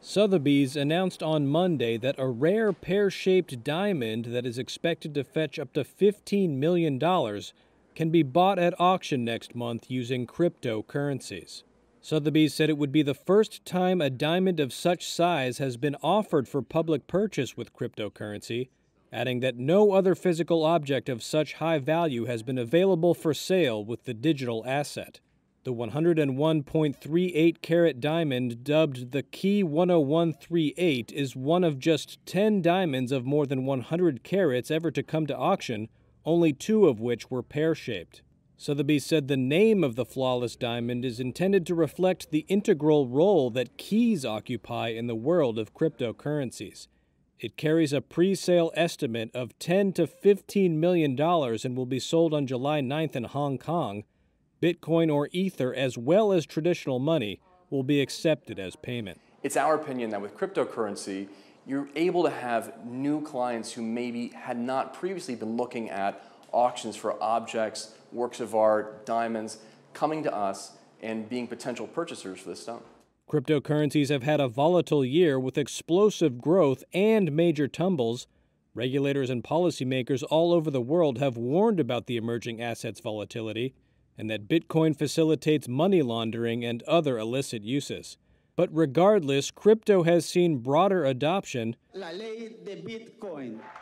Sotheby's announced on Monday that a rare pear-shaped diamond that is expected to fetch up to $15 million can be bought at auction next month using cryptocurrencies. Sotheby's said it would be the first time a diamond of such size has been offered for public purchase with cryptocurrency, adding that no other physical object of such high value has been available for sale with the digital asset. The 101.38 carat diamond, dubbed the Key 10138, is one of just 10 diamonds of more than 100 carats ever to come to auction, only two of which were pear shaped. Sotheby's said the name of the flawless diamond is intended to reflect the integral role that keys occupy in the world of cryptocurrencies. It carries a pre sale estimate of 10 to $15 million and will be sold on July 9th in Hong Kong Bitcoin or Ether, as well as traditional money, will be accepted as payment. It's our opinion that with cryptocurrency, you're able to have new clients who maybe had not previously been looking at auctions for objects, works of art, diamonds, coming to us and being potential purchasers for the stone. Cryptocurrencies have had a volatile year with explosive growth and major tumbles. Regulators and policymakers all over the world have warned about the emerging assets volatility and that Bitcoin facilitates money laundering and other illicit uses. But regardless, crypto has seen broader adoption.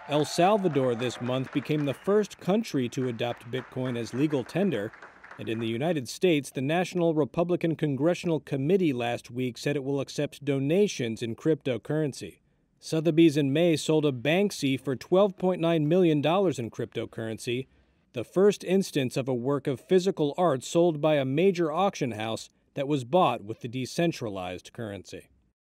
El Salvador this month became the first country to adopt Bitcoin as legal tender. And in the United States, the National Republican Congressional Committee last week said it will accept donations in cryptocurrency. Sotheby's in May sold a Banksy for $12.9 million in cryptocurrency, the first instance of a work of physical art sold by a major auction house that was bought with the decentralized currency.